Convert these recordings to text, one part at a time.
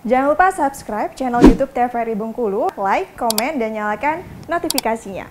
Jangan lupa subscribe channel YouTube TVRI Bengkulu, like, komen, dan nyalakan notifikasinya.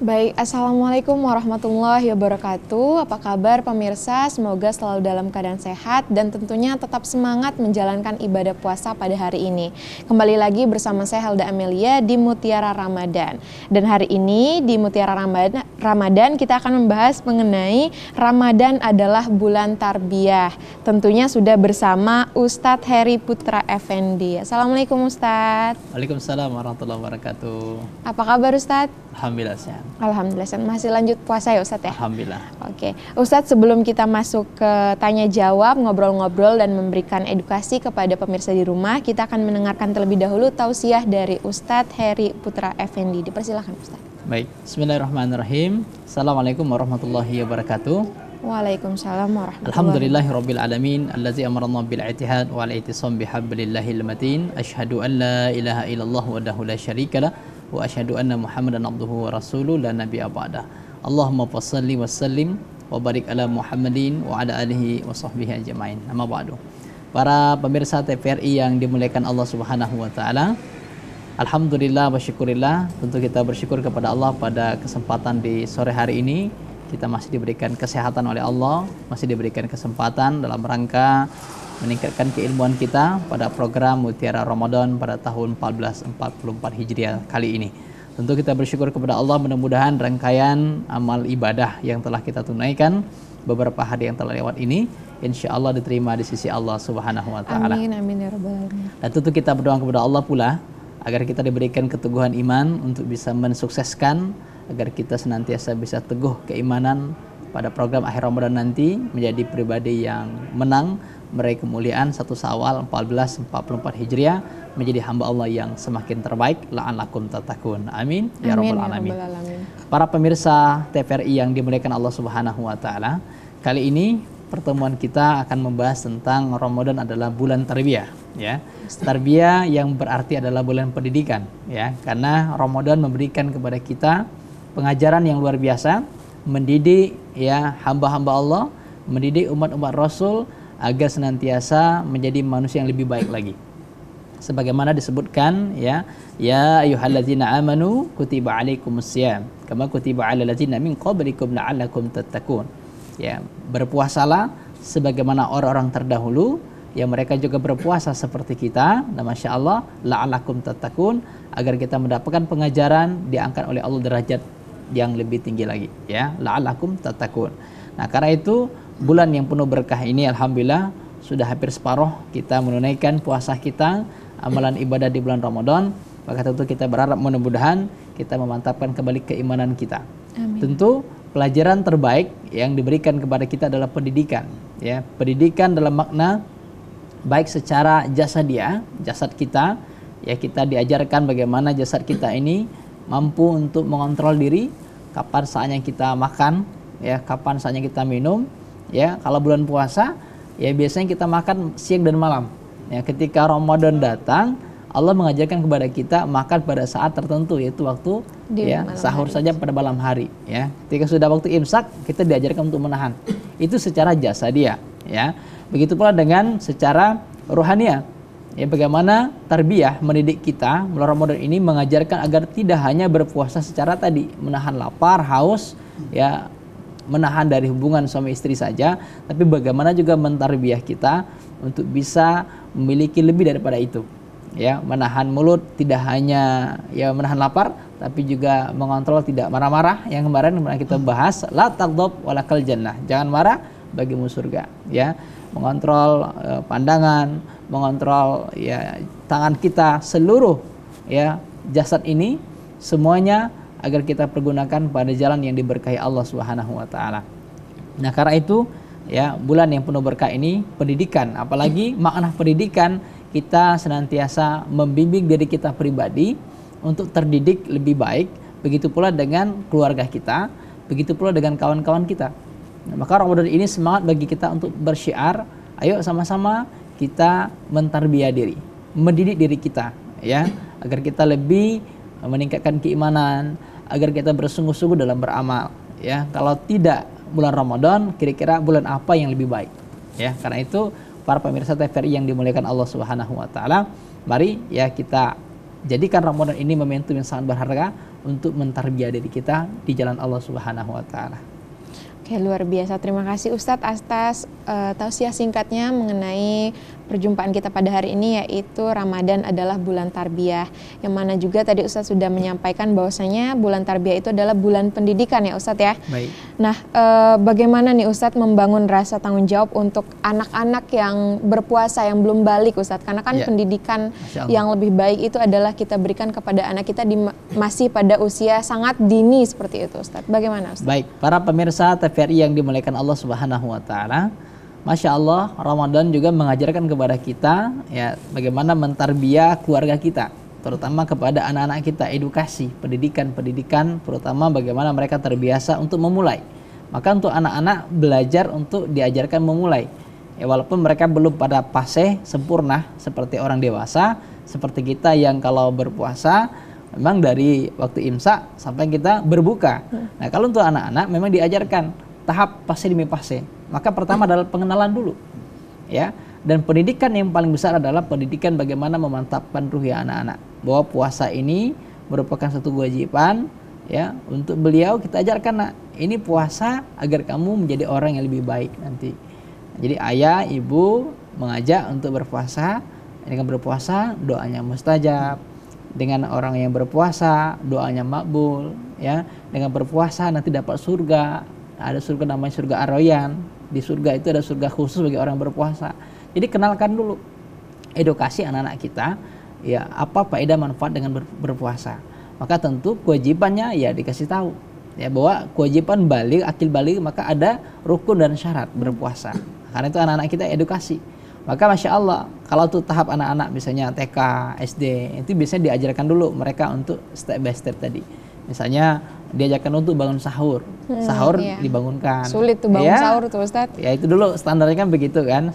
Baik, Assalamualaikum warahmatullahi wabarakatuh. Apa kabar pemirsa? Semoga selalu dalam keadaan sehat dan tentunya tetap semangat menjalankan ibadah puasa pada hari ini. Kembali lagi bersama saya Helda Amelia di Mutiara Ramadan. Dan hari ini di Mutiara Ramadan, Ramadan kita akan membahas mengenai Ramadan adalah bulan tarbiyah. Tentunya sudah bersama Ustadz Heri Putra Effendi. Assalamualaikum Ustadz. Waalaikumsalam warahmatullahi wabarakatuh. Apa kabar Ustadz? Alhamdulillah sehat. Alhamdulillah Ustaz. Masih lanjut puasa ya Ustadz. ya? Alhamdulillah. Oke. Ustadz sebelum kita masuk ke tanya jawab, ngobrol-ngobrol dan memberikan edukasi kepada pemirsa di rumah, kita akan mendengarkan terlebih dahulu tausiah dari Ustadz Heri Putra Effendi. Dipersilahkan Ustadz. Baik. Bismillahirrahmanirrahim. Assalamualaikum warahmatullahi wabarakatuh. Waalaikumsalam warahmatullahi wabarakatuh. rabbil alamin allazi amarna bil i'tihad wal i'tisam bihablillahil matin asyhadu an la ilaha illallah wa la syarikalah wa asyhadu anna muhammadan abduhu wa rasuluh la nabiyya ba'da Allahumma fasalli wa sallim wa barik ala muhammadin wa ala alihi wa sahbihi ajma'in amma ba'du para pemirsa TVRI yang dimuliakan Allah Subhanahu wa taala Alhamdulillah wa syukurillah Tentu kita bersyukur kepada Allah pada kesempatan di sore hari ini kita masih diberikan kesehatan oleh Allah, masih diberikan kesempatan dalam rangka meningkatkan keilmuan kita pada program Mutiara Ramadan pada tahun 1444 Hijriah kali ini. Tentu kita bersyukur kepada Allah mudah-mudahan rangkaian amal ibadah yang telah kita tunaikan beberapa hari yang telah lewat ini insya Allah diterima di sisi Allah Subhanahu wa taala. Amin amin ya rabbal alamin. Dan tentu kita berdoa kepada Allah pula agar kita diberikan keteguhan iman untuk bisa mensukseskan agar kita senantiasa bisa teguh keimanan pada program akhir Ramadan nanti menjadi pribadi yang menang meraih kemuliaan satu sawal 1444 Hijriah menjadi hamba Allah yang semakin terbaik lakum tatakun. Amin, ya, ya rabbal alamin. alamin. Para pemirsa TVRI yang dimuliakan Allah Subhanahu wa taala, kali ini pertemuan kita akan membahas tentang Ramadan adalah bulan tarbiyah ya. Tarbiyah yang berarti adalah bulan pendidikan ya, karena Ramadan memberikan kepada kita pengajaran yang luar biasa, mendidik ya hamba-hamba Allah, mendidik umat-umat Rasul agar senantiasa menjadi manusia yang lebih baik lagi. Sebagaimana disebutkan ya, ya ayyuhallazina amanu kutiba alaikumusiyam kama kutiba alal ladzina min qablikum la'allakum tattaqun. Ya, berpuasalah sebagaimana orang-orang terdahulu ya mereka juga berpuasa seperti kita dan masya Allah la'alakum tatakun agar kita mendapatkan pengajaran diangkat oleh Allah derajat yang lebih tinggi lagi ya la'alakum tatakun nah karena itu bulan yang penuh berkah ini alhamdulillah sudah hampir separuh kita menunaikan puasa kita amalan ibadah di bulan Ramadan maka tentu kita berharap mudah-mudahan kita memantapkan kembali keimanan kita Amin. tentu pelajaran terbaik yang diberikan kepada kita adalah pendidikan ya pendidikan dalam makna baik secara jasa dia jasad kita ya kita diajarkan bagaimana jasad kita ini mampu untuk mengontrol diri kapan saatnya kita makan ya kapan saatnya kita minum ya kalau bulan puasa ya biasanya kita makan siang dan malam ya ketika Ramadan datang Allah mengajarkan kepada kita makan pada saat tertentu yaitu waktu Di ya sahur hari. saja pada malam hari ya ketika sudah waktu imsak kita diajarkan untuk menahan itu secara jasa dia ya begitu pula dengan secara rohania ya bagaimana tarbiyah mendidik kita melalui Ramadan ini mengajarkan agar tidak hanya berpuasa secara tadi menahan lapar, haus, ya menahan dari hubungan suami istri saja, tapi bagaimana juga mentarbiyah kita untuk bisa memiliki lebih daripada itu. Ya, menahan mulut tidak hanya ya menahan lapar, tapi juga mengontrol tidak marah-marah yang kemarin pernah kita bahas la taghdab walakal jannah. Jangan marah bagimu surga, ya. Mengontrol eh, pandangan, mengontrol ya tangan kita seluruh ya jasad ini semuanya agar kita pergunakan pada jalan yang diberkahi Allah Subhanahu wa taala. Nah, karena itu ya bulan yang penuh berkah ini pendidikan, apalagi makna pendidikan kita senantiasa membimbing diri kita pribadi untuk terdidik lebih baik, begitu pula dengan keluarga kita, begitu pula dengan kawan-kawan kita. Nah, maka Ramadan ini semangat bagi kita untuk bersyiar, ayo sama-sama kita mentarbiyah diri, mendidik diri kita ya, agar kita lebih meningkatkan keimanan, agar kita bersungguh-sungguh dalam beramal ya. Kalau tidak bulan Ramadan, kira-kira bulan apa yang lebih baik? Ya, karena itu para pemirsa TVRI yang dimuliakan Allah Subhanahu wa taala, mari ya kita jadikan Ramadan ini momentum yang sangat berharga untuk mentarbiyah diri kita di jalan Allah Subhanahu wa taala. Oke, ya, luar biasa. Terima kasih Ustadz Astas uh, eh, tausiah singkatnya mengenai perjumpaan kita pada hari ini yaitu Ramadan adalah bulan tarbiyah yang mana juga tadi Ustadz sudah menyampaikan bahwasanya bulan tarbiyah itu adalah bulan pendidikan ya Ustadz ya. Baik. Nah, e, bagaimana nih Ustadz membangun rasa tanggung jawab untuk anak-anak yang berpuasa yang belum balik Ustadz? Karena kan ya. pendidikan yang lebih baik itu adalah kita berikan kepada anak kita di masih pada usia sangat dini seperti itu Ustadz. Bagaimana Ustadz? Baik, para pemirsa TVRI yang dimuliakan Allah Subhanahu wa taala Masya Allah, Ramadan juga mengajarkan kepada kita ya bagaimana mentarbia keluarga kita, terutama kepada anak-anak kita edukasi, pendidikan-pendidikan, terutama bagaimana mereka terbiasa untuk memulai. Maka untuk anak-anak belajar untuk diajarkan memulai. Ya, walaupun mereka belum pada fase sempurna seperti orang dewasa, seperti kita yang kalau berpuasa memang dari waktu imsak sampai kita berbuka. Hmm. Nah, kalau untuk anak-anak memang diajarkan tahap fase demi fase maka pertama adalah pengenalan dulu. Ya. Dan pendidikan yang paling besar adalah pendidikan bagaimana memantapkan ruhia ya anak-anak. Bahwa puasa ini merupakan satu kewajiban ya untuk beliau kita ajarkan nak ini puasa agar kamu menjadi orang yang lebih baik nanti. Jadi ayah, ibu mengajak untuk berpuasa dengan berpuasa doanya mustajab dengan orang yang berpuasa doanya makbul ya dengan berpuasa nanti dapat surga ada surga namanya surga aroyan di surga itu ada surga khusus bagi orang berpuasa. Jadi kenalkan dulu edukasi anak-anak kita ya apa faedah manfaat dengan berpuasa. Maka tentu kewajibannya ya dikasih tahu ya bahwa kewajiban balik akil balik maka ada rukun dan syarat berpuasa. Karena itu anak-anak kita edukasi. Maka masya Allah kalau tuh tahap anak-anak misalnya TK, SD itu biasanya diajarkan dulu mereka untuk step by step tadi. Misalnya diajarkan untuk bangun sahur. Hmm, sahur iya. dibangunkan. Sulit tuh bangun ya, sahur tuh Ustaz. Ya itu dulu standarnya kan begitu kan.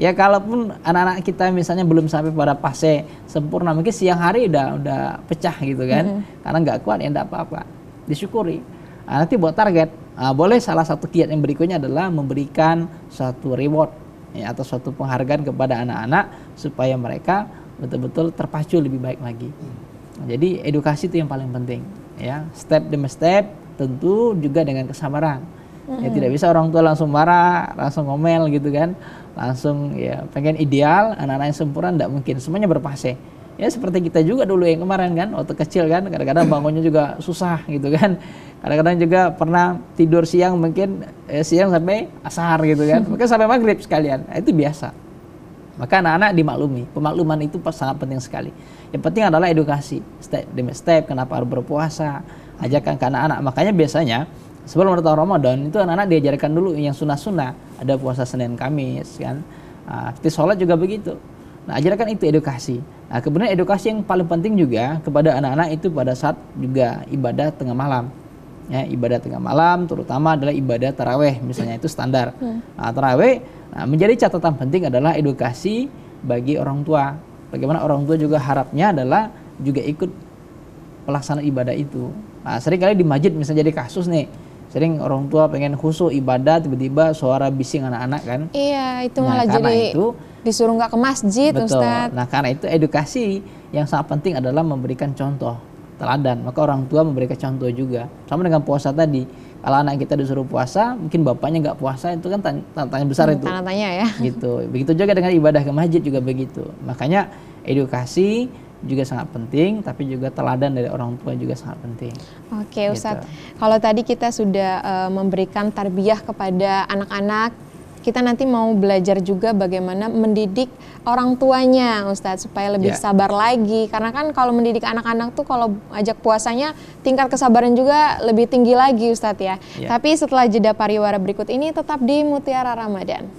Ya kalaupun anak-anak kita misalnya belum sampai pada fase sempurna, mungkin siang hari udah udah pecah gitu kan. Hmm. Karena nggak kuat ya enggak apa-apa. Disyukuri. Nah, nanti buat target. Nah, boleh salah satu kiat yang berikutnya adalah memberikan suatu reward ya, atau suatu penghargaan kepada anak-anak supaya mereka betul-betul terpacu lebih baik lagi. Nah, jadi edukasi itu yang paling penting ya step demi step tentu juga dengan kesabaran ya tidak bisa orang tua langsung marah langsung ngomel gitu kan langsung ya pengen ideal anak-anak yang sempurna tidak mungkin semuanya berpase ya seperti kita juga dulu yang kemarin kan waktu kecil kan kadang-kadang bangunnya juga susah gitu kan kadang-kadang juga pernah tidur siang mungkin eh, siang sampai asar gitu kan mungkin sampai maghrib sekalian nah, itu biasa maka anak-anak dimaklumi, pemakluman itu sangat penting sekali. Yang penting adalah edukasi, step demi step, kenapa harus berpuasa, ajakan ke anak-anak. Makanya biasanya sebelum datang Ramadan itu anak-anak diajarkan dulu yang sunnah-sunnah, ada puasa Senin Kamis kan. Nah, sholat juga begitu. Nah, ajarkan itu edukasi. Nah, kemudian edukasi yang paling penting juga kepada anak-anak itu pada saat juga ibadah tengah malam ya ibadah tengah malam terutama adalah ibadah taraweh misalnya itu standar hmm. nah, taraweh nah, menjadi catatan penting adalah edukasi bagi orang tua bagaimana orang tua juga harapnya adalah juga ikut pelaksanaan ibadah itu nah sering kali di masjid misalnya jadi kasus nih sering orang tua pengen khusus ibadah tiba-tiba suara bising anak-anak kan iya itu nah, malah jadi itu, disuruh nggak ke masjid betul. Ustaz. nah karena itu edukasi yang sangat penting adalah memberikan contoh teladan maka orang tua memberikan contoh juga sama dengan puasa tadi kalau anak kita disuruh puasa mungkin bapaknya nggak puasa itu kan tanya, tanya besar hmm, itu tanya tanya ya gitu begitu juga dengan ibadah ke masjid juga begitu makanya edukasi juga sangat penting, tapi juga teladan dari orang tua juga sangat penting. Oke, Ustadz. Gitu. Kalau tadi kita sudah uh, memberikan tarbiyah kepada anak-anak kita nanti mau belajar juga bagaimana mendidik orang tuanya Ustadz supaya lebih yeah. sabar lagi karena kan kalau mendidik anak-anak tuh kalau ajak puasanya tingkat kesabaran juga lebih tinggi lagi Ustadz ya. Yeah. Tapi setelah jeda pariwara berikut ini tetap di Mutiara Ramadan.